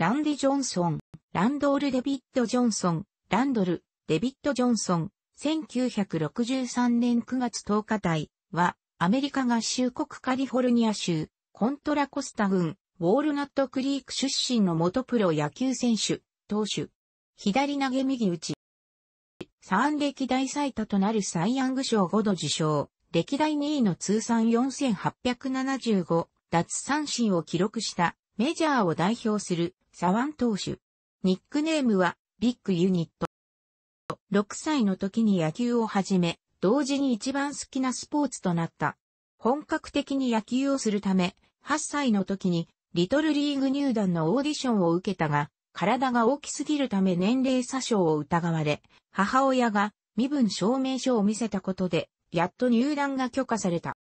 ランディ・ジョンソン、ランドール・デビッド・ジョンソン、ランドル、デビッド・ジョンソン、1963年9月10日台は、アメリカ合衆国カリフォルニア州、コントラコスタ郡、ウォールナットクリーク出身の元プロ野球選手、投手、左投げ右打ち。3歴代最多となるサイ・ヤング賞5度受賞、歴代2位の通算4875奪三振を記録したメジャーを代表する左腕投手。ニックネームは、ビッグユニット。6歳の時に野球を始め、同時に一番好きなスポーツとなった。本格的に野球をするため、8歳の時に、リトルリーグ入団のオーディションを受けたが、体が大きすぎるため年齢詐称を疑われ、母親が身分証明書を見せたことで、やっと入団が許可された。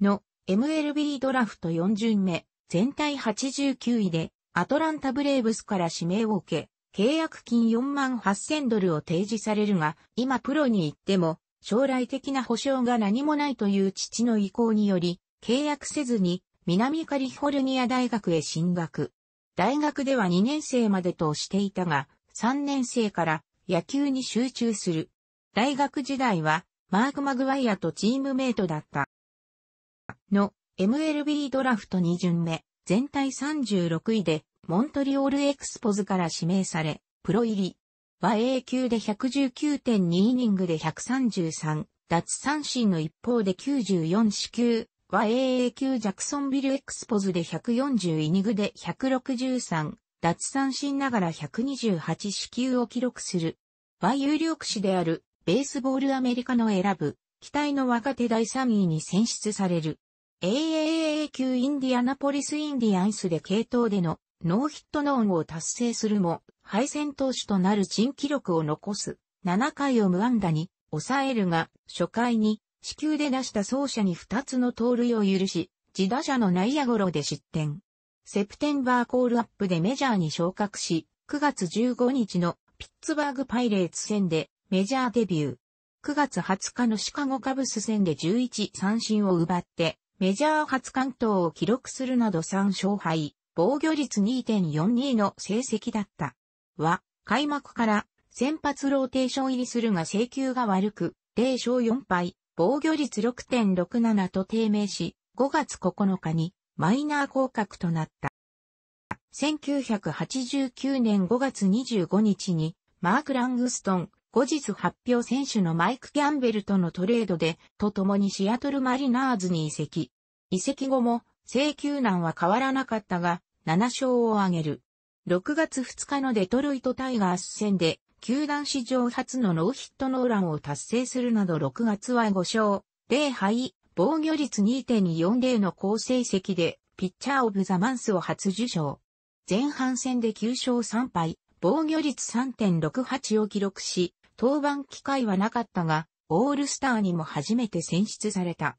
の、MLB ドラフト4巡目、全体89位で、アトランタブレーブスから指名を受け、契約金4万8000ドルを提示されるが、今プロに行っても、将来的な保証が何もないという父の意向により、契約せずに、南カリフォルニア大学へ進学。大学では2年生までとしていたが、3年生から野球に集中する。大学時代は、マーク・マグワイアとチームメイトだった。の、MLB ドラフト2巡目。全体36位で、モントリオールエクスポズから指名され、プロ入り。和 A 級で119.2イニングで133、奪三振の一方で94死球、和 AA 級ジャクソンビルエクスポズで140イニングで163、奪三振ながら128死球を記録する。和有力士である、ベースボールアメリカの選ぶ、期待の若手第3位に選出される。AAA 級インディアナポリスインディアンスで系統でのノーヒットノーンを達成するも、敗戦投手となる珍記録を残す、7回を無安打に抑えるが、初回に死球で出した走者に2つの盗塁を許し、自打者の内野ゴロで失点。セプテンバーコールアップでメジャーに昇格し、9月15日のピッツバーグパイレーツ戦でメジャーデビュー。9月20日のシカゴカブス戦で11三振を奪って、メジャー初完投を記録するなど3勝敗、防御率2.42の成績だった。は、開幕から先発ローテーション入りするが請求が悪く、0勝4敗、防御率6.67と低迷し、5月9日にマイナー降格となった。1989年5月25日にマーク・ラングストン、後日発表選手のマイク・キャンベルとのトレードで、と共にシアトルマリナーズに移籍。移籍後も、請求難は変わらなかったが、7勝を挙げる。6月2日のデトロイトタイガース戦で、球団史上初のノーヒットノーランを達成するなど6月は5勝、0敗、防御率2.240の好成績で、ピッチャーオブザマンスを初受賞。前半戦で9勝3敗、防御率3.68を記録し、登板機会はなかったが、オールスターにも初めて選出された。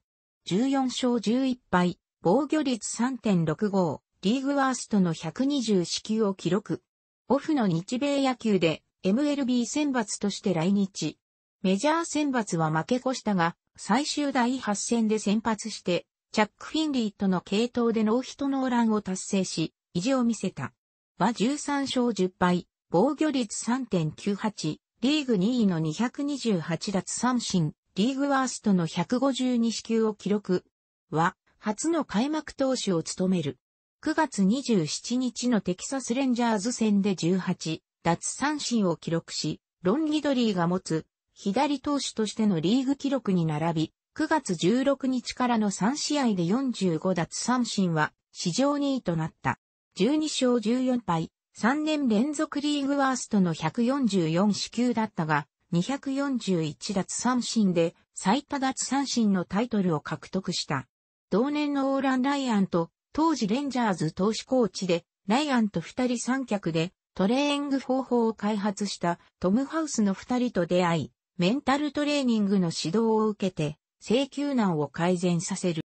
14勝11敗、防御率3.65、リーグワーストの120支球を記録。オフの日米野球で MLB 選抜として来日。メジャー選抜は負け越したが、最終第8戦で先発して、チャック・フィンリーとの系統でノーヒットノーランを達成し、意地を見せた。は13勝10敗、防御率3.98、リーグ2位の228奪三振、リーグワーストの152支球を記録は、初の開幕投手を務める。9月27日のテキサスレンジャーズ戦で18奪三振を記録し、ロンギドリーが持つ左投手としてのリーグ記録に並び、9月16日からの3試合で45奪三振は史上2位となった。12勝14敗、3年連続リーグワーストの144死球だったが、241奪三振で最多奪三振のタイトルを獲得した。同年のオーラン・ライアンと当時レンジャーズ投手コーチで、ライアンと二人三脚でトレーング方法を開発したトム・ハウスの二人と出会い、メンタルトレーニングの指導を受けて、請求難を改善させる。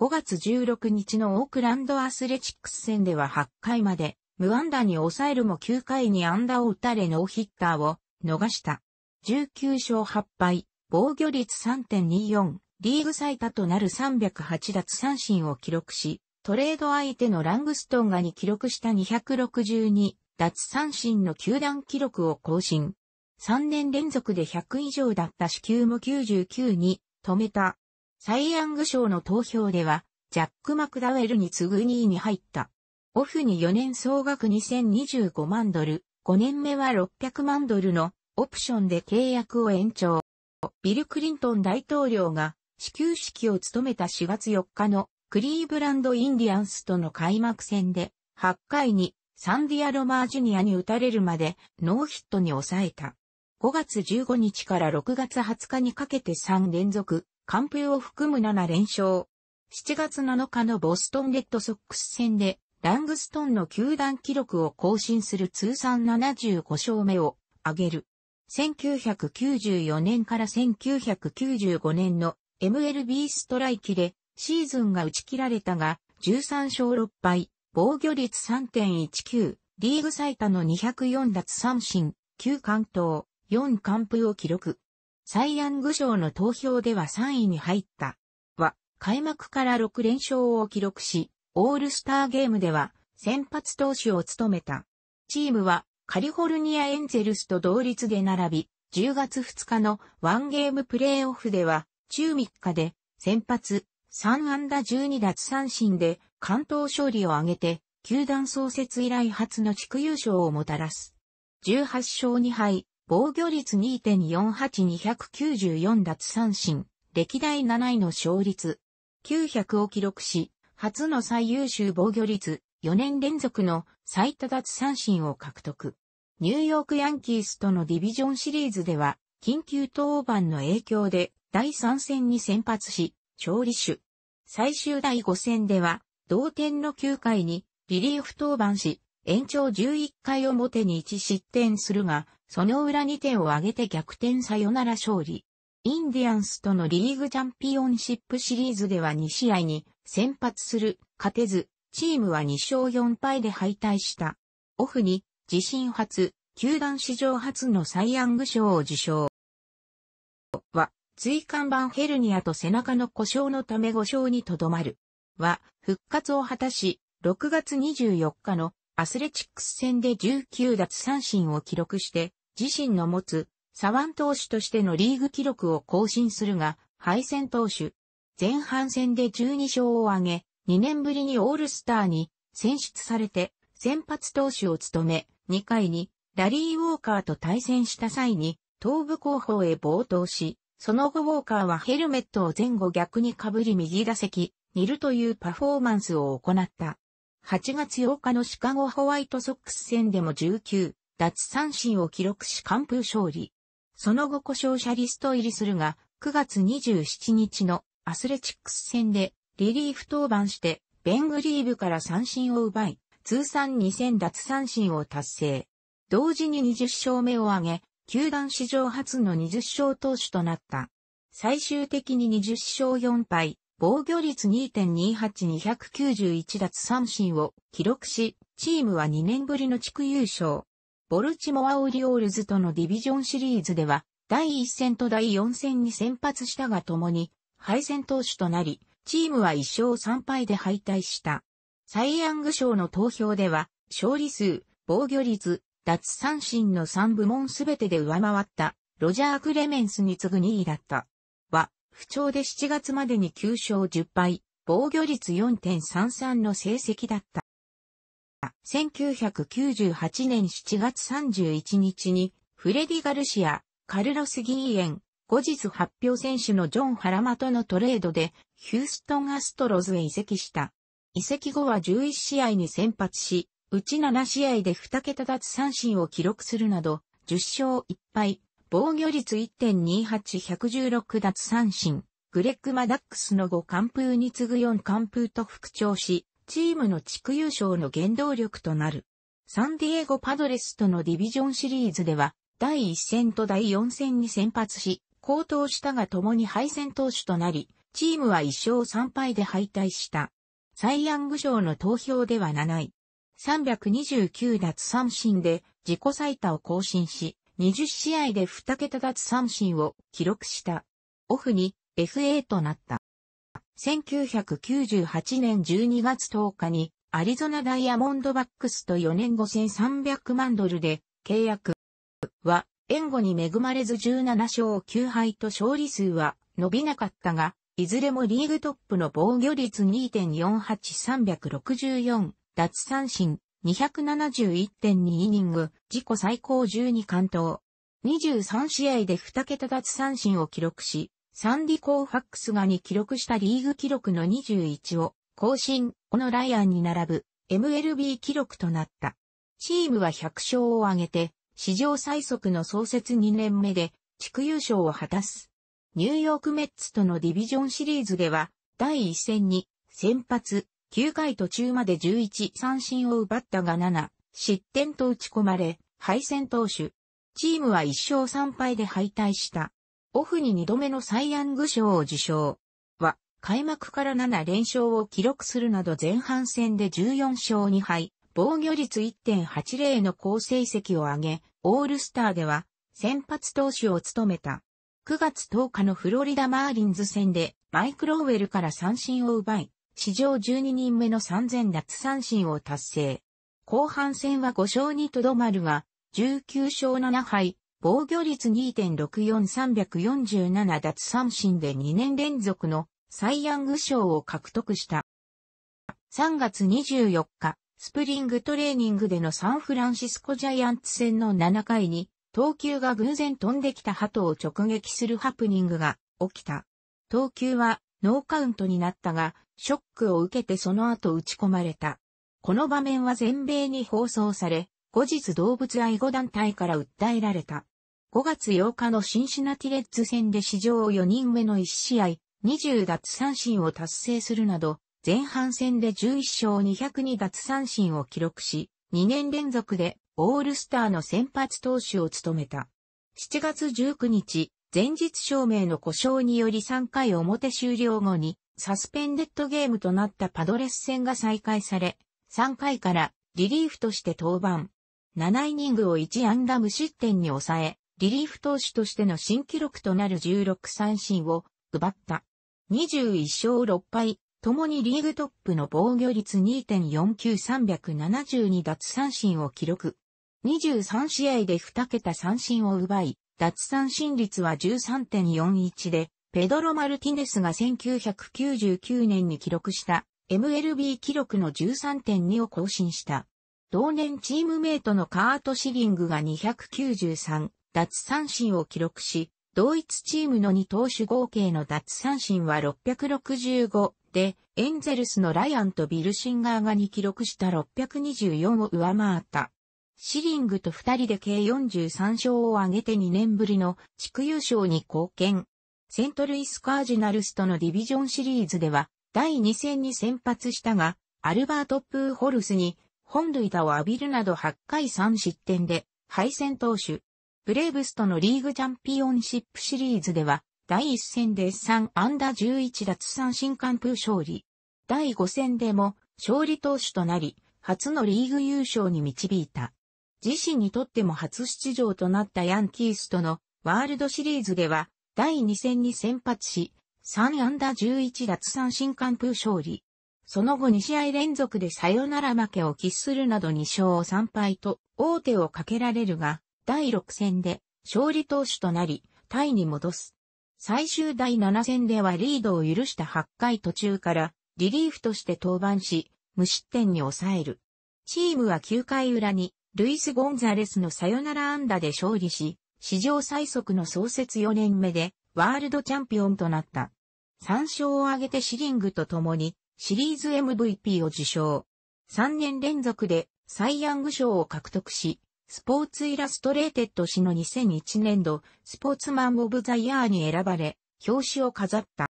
5月16日のオークランドアスレチックス戦では8回まで無安打に抑えるも9回に安打を打たれノーヒッターを逃した。19勝8敗、防御率3.24、リーグ最多となる308奪三振を記録し、トレード相手のラングストンがに記録した262奪三振の球団記録を更新。3年連続で100以上だった死球も99に止めた。サイ・ヤング賞の投票では、ジャック・マクダウェルに次ぐ2位に入った。オフに4年総額2025万ドル、5年目は600万ドルのオプションで契約を延長。ビル・クリントン大統領が始球式を務めた4月4日のクリーブランド・インディアンスとの開幕戦で8回にサンディア・ロマージュニアに打たれるまでノーヒットに抑えた。5月15日から6月20日にかけて3連続、完封を含む7連勝。7月7日のボストンレッドソックス戦でラングストンの球団記録を更新する通算75勝目を挙げる。1994年から1995年の MLB ストライキでシーズンが打ち切られたが、13勝6敗、防御率3.19、リーグ最多の204奪三振、9完投、4完封を記録。サイ・ヤング賞の投票では3位に入った。は、開幕から6連勝を記録し、オールスターゲームでは先発投手を務めた。チームはカリフォルニアエンゼルスと同率で並び、10月2日のワンゲームプレーオフでは、中3日で先発3安打12奪三振で関東勝利を挙げて、球団創設以来初の地区優勝をもたらす。18勝2敗、防御率2.48294奪三振、歴代7位の勝率900を記録し、初の最優秀防御率、4年連続の最多奪三振を獲得。ニューヨークヤンキースとのディビジョンシリーズでは、緊急登板の影響で第3戦に先発し、勝利手。最終第5戦では、同点の9回にリリーフ登板し、延長11回表に1失点するが、その裏2点を挙げて逆転さよなら勝利。インディアンスとのリーグチャンピオンシップシリーズでは2試合に先発する、勝てず、チームは2勝4敗で敗退した。オフに、自身初、球団史上初のサイ・ヤング賞を受賞。は、椎間板ヘルニアと背中の故障のため5勝にとどまる。は、復活を果たし、6月24日のアスレチックス戦で19奪三振を記録して、自身の持つ、サワン投手としてのリーグ記録を更新するが、敗戦投手、前半戦で12勝を挙げ、2年ぶりにオールスターに選出されて先発投手を務め、2回にラリー・ウォーカーと対戦した際に東部後方へ暴投し、その後ウォーカーはヘルメットを前後逆に被り右打席、にるというパフォーマンスを行った。8月8日のシカゴホワイトソックス戦でも19、奪三振を記録し完封勝利。その後故障者リスト入りするが、9月27日のアスレチックス戦でリリーフ登板して、ベングリーブから三振を奪い、通算2000奪三振を達成。同時に20勝目を挙げ、球団史上初の20勝投手となった。最終的に20勝4敗、防御率2.28291奪三振を記録し、チームは2年ぶりの地区優勝。ボルチモアオリオールズとのディビジョンシリーズでは、第1戦と第4戦に先発したが共に、敗戦投手となり、チームは1勝3敗で敗退した。サイ・ヤング賞の投票では、勝利数、防御率、脱三振の3部門すべてで上回った、ロジャー・クレメンスに次ぐ2位だった。は、不調で7月までに9勝10敗、防御率4.33の成績だった。1998年7月31日に、フレディ・ガルシア、カルロス・ギーエン、後日発表選手のジョン・ハラマとのトレードで、ヒューストン・アストロズへ移籍した。移籍後は11試合に先発し、うち7試合で2桁奪三振を記録するなど、10勝1敗、防御率1.28116奪三振、グレッグ・マダックスの5完封に次ぐ4完封と復調し、チームの地区優勝の原動力となる。サンディエゴパドレスとのディビジョンシリーズでは、第1戦と第4戦に先発し、高投したが共に敗戦投手となり、チームは1勝3敗で敗退した。サイ・ヤング賞の投票では7位。329奪三振で自己最多を更新し、20試合で2桁奪三振を記録した。オフに FA となった。1998年12月10日にアリゾナダイヤモンドバックスと4年5300万ドルで契約は援護に恵まれず17勝9敗と勝利数は伸びなかったが、いずれもリーグトップの防御率2.48364、奪三振271.2イニング、自己最高12関東。23試合で2桁奪三振を記録し、サンディ・コーファックスがに記録したリーグ記録の21を更新、このライアンに並ぶ MLB 記録となった。チームは100勝を挙げて史上最速の創設2年目で地区優勝を果たす。ニューヨークメッツとのディビジョンシリーズでは、第1戦に先発、9回途中まで11三振を奪ったが7、失点と打ち込まれ、敗戦投手。チームは1勝3敗で敗退した。オフに2度目のサイ・ヤング賞を受賞。は、開幕から7連勝を記録するなど前半戦で14勝2敗、防御率1.80の好成績を挙げ、オールスターでは先発投手を務めた。9月10日のフロリダマーリンズ戦でマイク・ロウェルから三振を奪い、史上12人目の3000奪三振を達成。後半戦は5勝にとどまるが、19勝7敗、防御率2.64347奪三振で2年連続のサイ・ヤング賞を獲得した。3月24日、スプリングトレーニングでのサンフランシスコジャイアンツ戦の7回に、投球が偶然飛んできた鳩を直撃するハプニングが起きた。投球はノーカウントになったが、ショックを受けてその後打ち込まれた。この場面は全米に放送され、後日動物愛護団体から訴えられた。5月8日のシンシナティレッズ戦で史上4人目の1試合、20奪三振を達成するなど、前半戦で11勝202奪三振を記録し、2年連続でオールスターの先発投手を務めた。7月19日、前日証明の故障により3回表終了後に、サスペンデッドゲームとなったパドレス戦が再開され、3回からリリーフとして登板。7イニングを1ンダム失点に抑え、リリーフ投手としての新記録となる16三振を奪った。21勝6敗、共にリーグトップの防御率2.49372奪三振を記録。23試合で2桁三振を奪い、奪三振率は13.41で、ペドロ・マルティネスが1999年に記録した MLB 記録の13.2を更新した。同年チームメイトのカート・シリングが293奪三振を記録し、同一チームの2投手合計の奪三振は665で、エンゼルスのライアンとビルシンガーがに記録した624を上回った。シリングと2人で計43勝を挙げて2年ぶりの地区優勝に貢献。セントルイスカージナルスとのディビジョンシリーズでは、第2戦に先発したが、アルバート・プーホルスに本塁打を浴びるなど8回3失点で敗戦投手。ブレーブスとのリーグチャンピオンシップシリーズでは、第1戦で3安打11奪三振完封勝利。第5戦でも勝利投手となり、初のリーグ優勝に導いた。自身にとっても初出場となったヤンキースとのワールドシリーズでは、第2戦に先発し、3安打11奪三振完封勝利。その後2試合連続でサヨナラ負けを喫するなど2勝3敗と大手をかけられるが、第6戦で勝利投手となり、タイに戻す。最終第7戦ではリードを許した8回途中からリリーフとして登板し、無失点に抑える。チームは9回裏にルイス・ゴンザレスのサヨナラ安打で勝利し、史上最速の創設4年目でワールドチャンピオンとなった。3勝を挙げてシリングと共にシリーズ MVP を受賞。3年連続でサイ・ヤング賞を獲得し、スポーツイラストレーテッド誌の2001年度、スポーツマンオブザイヤーに選ばれ、表紙を飾った。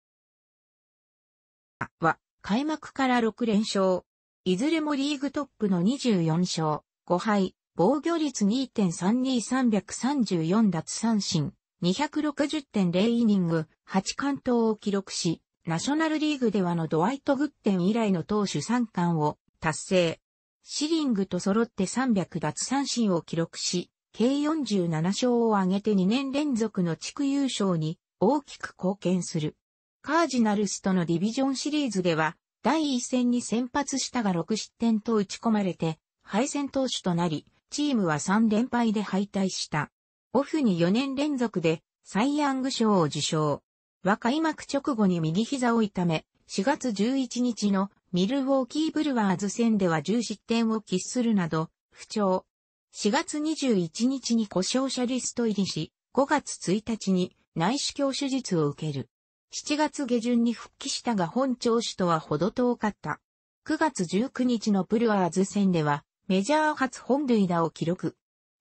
は、開幕から6連勝。いずれもリーグトップの24勝、5敗、防御率2.32334奪三振、260.0イニング、8完投を記録し、ナショナルリーグではのドワイト・グッテン以来の投手3冠を達成。シリングと揃って300奪三振を記録し、計47勝を挙げて2年連続の地区優勝に大きく貢献する。カージナルスとのディビジョンシリーズでは、第1戦に先発したが6失点と打ち込まれて、敗戦投手となり、チームは3連敗で敗退した。オフに4年連続でサイ・ヤング賞を受賞。和解幕直後に右膝を痛め、4月11日のミルウォーキーブルワーズ戦では10失点を喫するなど、不調。4月21日に故障者リスト入りし、5月1日に内視鏡手術を受ける。7月下旬に復帰したが本調子とはほど遠かった。9月19日のブルワーズ戦では、メジャー初本塁打を記録。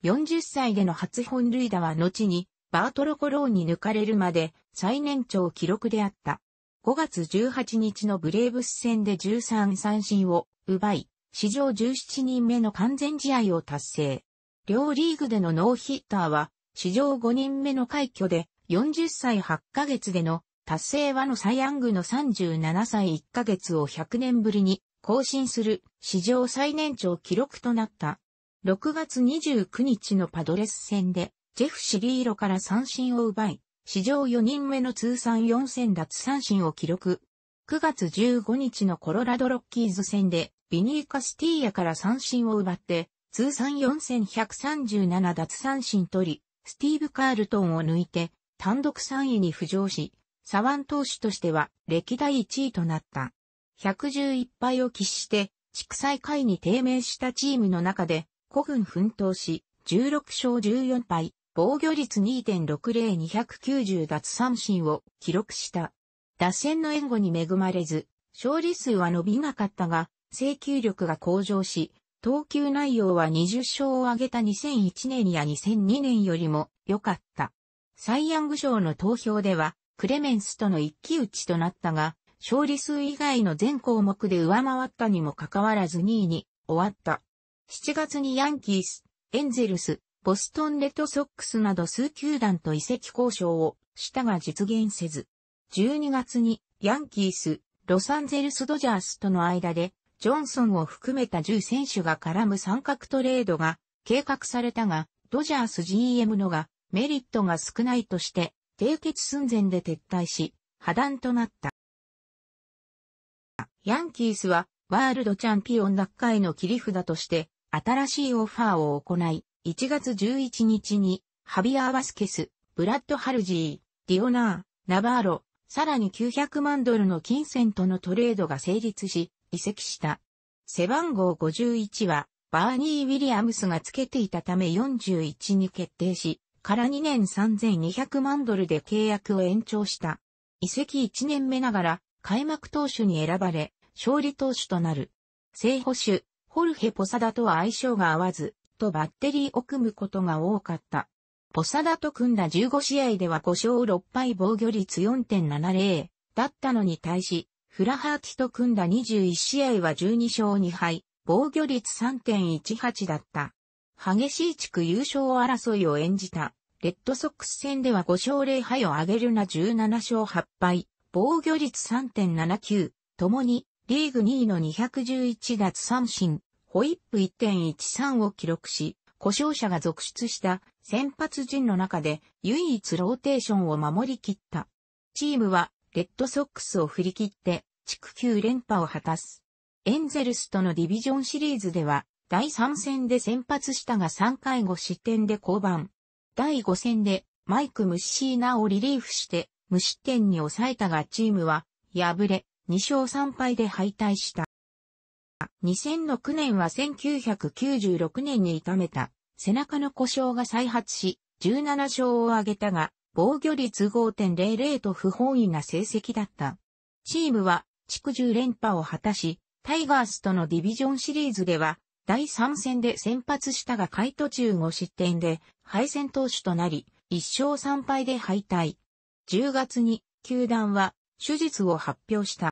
40歳での初本塁打は後に、バートロコローに抜かれるまで最年長記録であった。5月18日のブレーブス戦で13三振を奪い、史上17人目の完全試合を達成。両リーグでのノーヒッターは、史上5人目の快挙で、40歳8ヶ月での達成はのサイアングの37歳1ヶ月を100年ぶりに更新する史上最年長記録となった。6月29日のパドレス戦で、ジェフ・シリーロから三振を奪い、史上4人目の通算4000奪三振を記録。9月15日のコロラドロッキーズ戦で、ビニー・カスティーヤから三振を奪って、通算4137奪三振取り、スティーブ・カールトンを抜いて、単独3位に浮上し、左腕投手としては歴代1位となった。111敗を喫して、地区最下位に低迷したチームの中で、古軍奮闘し、16勝14敗、防御率2.60290奪三振を記録した。打線の援護に恵まれず、勝利数は伸びなかったが、請求力が向上し、投球内容は20勝を挙げた2001年や2002年よりも良かった。サイヤング賞の投票では、クレメンスとの一騎打ちとなったが、勝利数以外の全項目で上回ったにもかかわらず2位に終わった。7月にヤンキース、エンゼルス、ボストンレッドソックスなど数球団と移籍交渉をしたが実現せず、12月にヤンキース、ロサンゼルスドジャースとの間で、ジョンソンを含めた10選手が絡む三角トレードが計画されたが、ドジャース GM のがメリットが少ないとして、締結寸前で撤退し、破談となった。ヤンキースは、ワールドチャンピオン奪回の切り札として、新しいオファーを行い、1月11日に、ハビアー・バスケス、ブラッド・ハルジー、ディオナー、ナバーロ、さらに900万ドルの金銭とのトレードが成立し、移籍した。背番号51は、バーニー・ウィリアムスがつけていたため41に決定し、から2年3200万ドルで契約を延長した。移籍1年目ながら、開幕投手に選ばれ、勝利投手となる。正捕手、ホルヘ・ポサダとは相性が合わず、とバッテリーを組むことが多かった。ポサダと組んだ15試合では5勝6敗防御率4.70だったのに対し、フラハーティと組んだ21試合は12勝2敗、防御率3.18だった。激しい地区優勝争いを演じた、レッドソックス戦では5勝0敗を挙げるな17勝8敗、防御率3.79、共にリーグ2位の211奪三振、ホイップ1.13を記録し、故障者が続出した先発陣の中で唯一ローテーションを守り切った。チームはレッドソックスを振り切って地区9連覇を果たす。エンゼルスとのディビジョンシリーズでは第3戦で先発したが3回5失点で降板。第5戦でマイク・ムッシーナをリリーフして無失点に抑えたがチームは敗れ2勝3敗で敗退した。2006年は1996年に痛めた背中の故障が再発し、17勝を挙げたが、防御率5.00と不本意な成績だった。チームは地区10連覇を果たし、タイガースとのディビジョンシリーズでは、第3戦で先発したが回途中5失点で敗戦投手となり、1勝3敗で敗退。10月に球団は手術を発表した。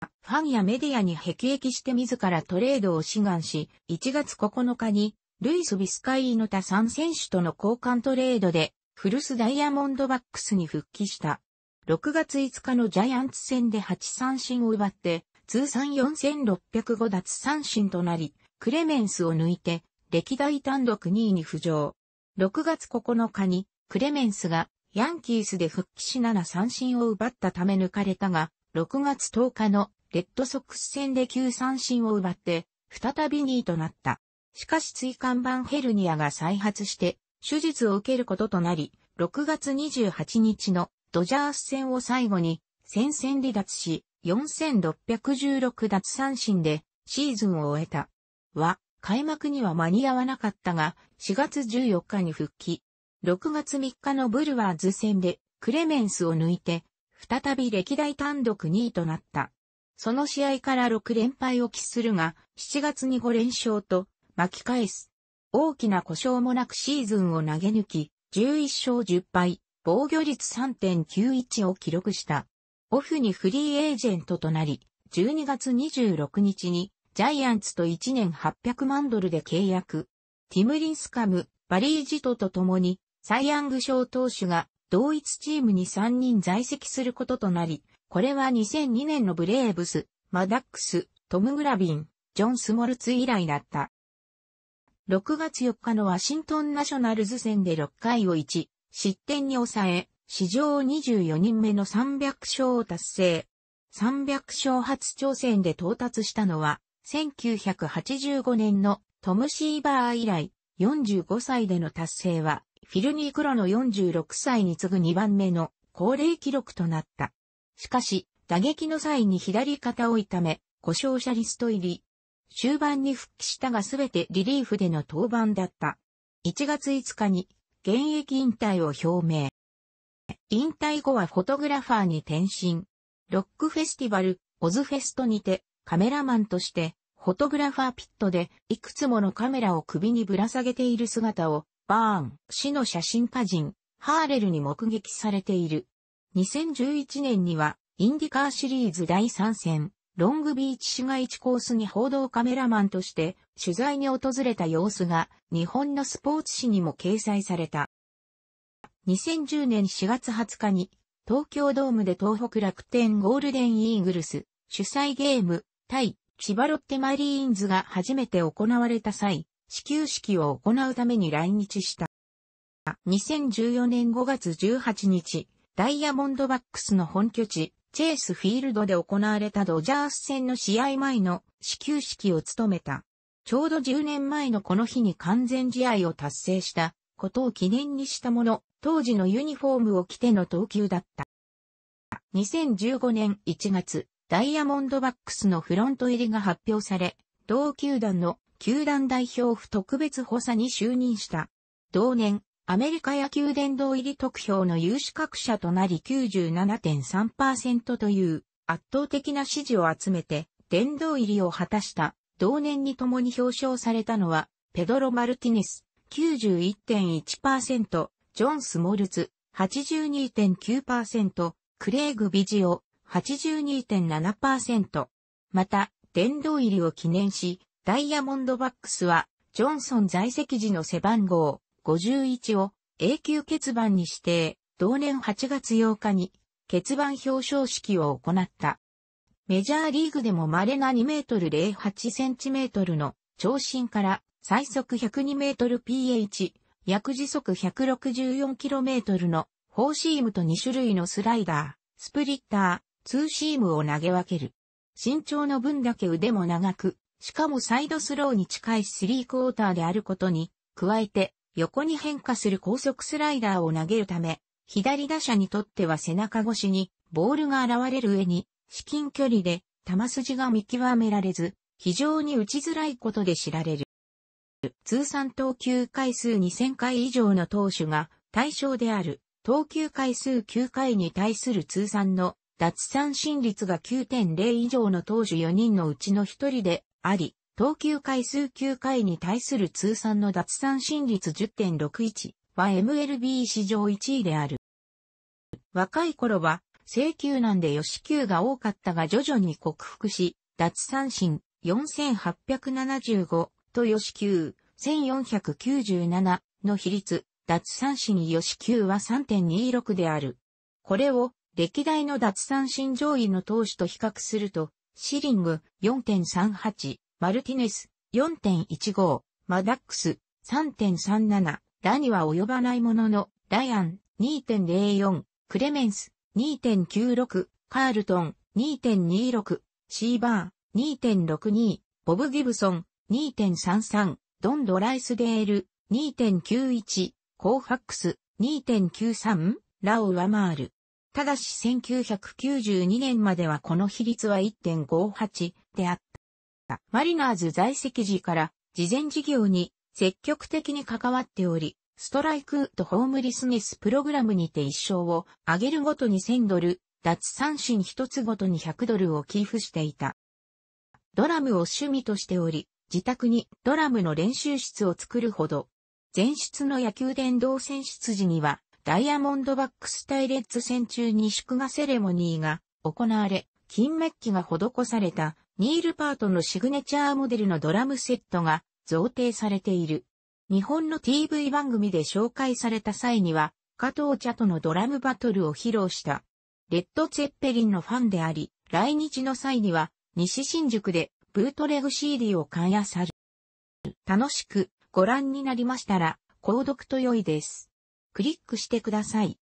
ファンやメディアに壁易して自らトレードを志願し、1月9日に、ルイス・ビスカイーノタ3選手との交換トレードで、フルスダイヤモンドバックスに復帰した。6月5日のジャイアンツ戦で8三振を奪って、通算4605奪三振となり、クレメンスを抜いて、歴代単独2位に浮上。6月9日に、クレメンスが、ヤンキースで復帰し7三振を奪ったため抜かれたが、6月10日のレッドソックス戦で9三振を奪って、再び2位となった。しかし椎間板ヘルニアが再発して、手術を受けることとなり、6月28日のドジャース戦を最後に、戦線離脱し、4616奪三振でシーズンを終えた。は、開幕には間に合わなかったが、4月14日に復帰。6月3日のブルワーズ戦でクレメンスを抜いて再び歴代単独2位となった。その試合から6連敗を喫するが、7月に5連勝と巻き返す。大きな故障もなくシーズンを投げ抜き、11勝10敗、防御率3.91を記録した。オフにフリーエージェントとなり、12月26日にジャイアンツと1年800万ドルで契約。ティムリンスカム、バリージトと共にサイ・ヤング賞投手が同一チームに3人在籍することとなり、これは2002年のブレーブス、マダックス、トム・グラビン、ジョン・スモルツ以来だった。6月4日のワシントンナショナルズ戦で6回を1、失点に抑え、史上24人目の300勝を達成。300勝初挑戦で到達したのは、1985年のトム・シーバー以来、45歳での達成は、フィルニー・クロの46歳に次ぐ2番目の高齢記録となった。しかし、打撃の際に左肩を痛め、故障者リスト入り。終盤に復帰したがすべてリリーフでの登板だった。1月5日に現役引退を表明。引退後はフォトグラファーに転身。ロックフェスティバル、オズフェストにてカメラマンとしてフォトグラファーピットでいくつものカメラを首にぶら下げている姿をバーン死の写真家人、ハーレルに目撃されている。2011年には、インディカーシリーズ第3戦、ロングビーチ市街地コースに報道カメラマンとして取材に訪れた様子が日本のスポーツ紙にも掲載された。2010年4月20日に東京ドームで東北楽天ゴールデンイーグルス主催ゲーム対千葉ロッテマリーンズが初めて行われた際、始球式を行うために来日した。2014年5月18日、ダイヤモンドバックスの本拠地、チェイスフィールドで行われたドジャース戦の試合前の始球式を務めた。ちょうど10年前のこの日に完全試合を達成したことを記念にしたもの、当時のユニフォームを着ての投球だった。2015年1月、ダイヤモンドバックスのフロント入りが発表され、同球団の球団代表府特別補佐に就任した。同年、アメリカ野球殿堂入り得票の有資格者となり97.3%という圧倒的な支持を集めて殿堂入りを果たした同年に共に表彰されたのはペドロ・マルティネス91.1%、ジョン・スモルツ82.9%、クレイグ・ビジオ82.7%。また、殿堂入りを記念し、ダイヤモンドバックスは、ジョンソン在籍時の背番号51を永久欠番に指定、同年8月8日に欠番表彰式を行った。メジャーリーグでも稀な2メートル08センチメートルの長身から最速102メートル PH、約時速164キロメートルのフォーシームと2種類のスライダー、スプリッター、ツーシームを投げ分ける。身長の分だけ腕も長く、しかもサイドスローに近いスリークォーターであることに、加えて、横に変化する高速スライダーを投げるため、左打者にとっては背中越しに、ボールが現れる上に、至近距離で、球筋が見極められず、非常に打ちづらいことで知られる。通算投球回数2000回以上の投手が対象である、投球回数9回に対する通算の奪三振率が9.0以上の投手4人のうちの1人であり、投球回数9回に対する通算の奪三振率10.61は MLB 史上1位である。若い頃は、制球難で吉球が多かったが徐々に克服し、奪三振4875と吉球1497の比率、奪三振吉球は3.26である。これを歴代の奪三振上位の投手と比較すると、シリング4.38、マルティネス4.15、マダックス3.37、ラには及ばないものの、ライアン2.04、クレメンス2.96、カールトン2.26、シーバー2.62、ボブ・ギブソン2.33、ドン・ドライスデール2.91、コーファックス2.93、ラオ・ワマール。ただし1992年まではこの比率は1.58であった。マリナーズ在籍時から事前事業に積極的に関わっており、ストライクとホームリスネスプログラムにて一勝を上げるごとに1000ドル、脱三振1つごとに100ドルを寄付していた。ドラムを趣味としており、自宅にドラムの練習室を作るほど、前室の野球殿堂選出時にはダイヤモンドバックス対レッツ戦中に祝賀セレモニーが行われ、金メッキが施されたニールパートのシグネチャーモデルのドラムセットが贈呈されている。日本の TV 番組で紹介された際には、加藤茶とのドラムバトルを披露した。レッド・ツェッペリンのファンであり、来日の際には、西新宿でブートレグ CD を買いさる。楽しくご覧になりましたら、購読と良いです。クリックしてください。